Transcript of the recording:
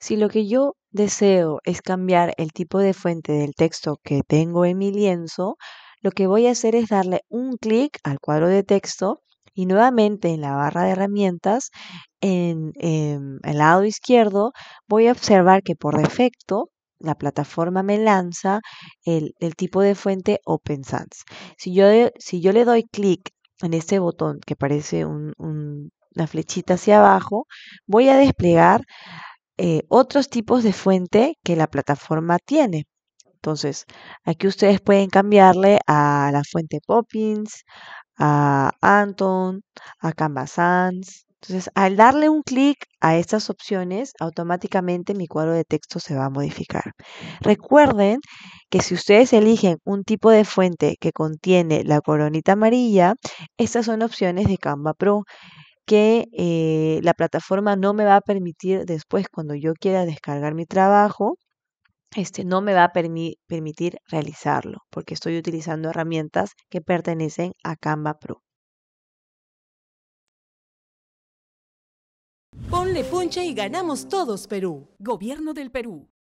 Si lo que yo deseo es cambiar el tipo de fuente del texto que tengo en mi lienzo, lo que voy a hacer es darle un clic al cuadro de texto y nuevamente en la barra de herramientas, en, em, el lado izquierdo, voy a observar que por defecto la plataforma me lanza el, tipo de fuente Open Sans. Si yo, si yo le doy clic en este botón que parece una flechita hacia abajo, voy a desplegar eh, otros tipos de fuente que la plataforma tiene. Entonces, aquí ustedes pueden cambiarle a la fuente Poppins, a Anton, a Canvas Sans. Entonces, al darle un clic a estas opciones, automáticamente mi cuadro de texto se va a modificar. Recuerden que si ustedes eligen un tipo de fuente que contiene la coronita amarilla, estas son opciones de Canva Pro que eh, la plataforma no me va a permitir después, cuando yo quiera descargar mi trabajo, este, no me va a permitir realizarlo, porque estoy utilizando herramientas que pertenecen a Canva Pro. Ponle punche y ganamos todos, Perú. Gobierno del Perú.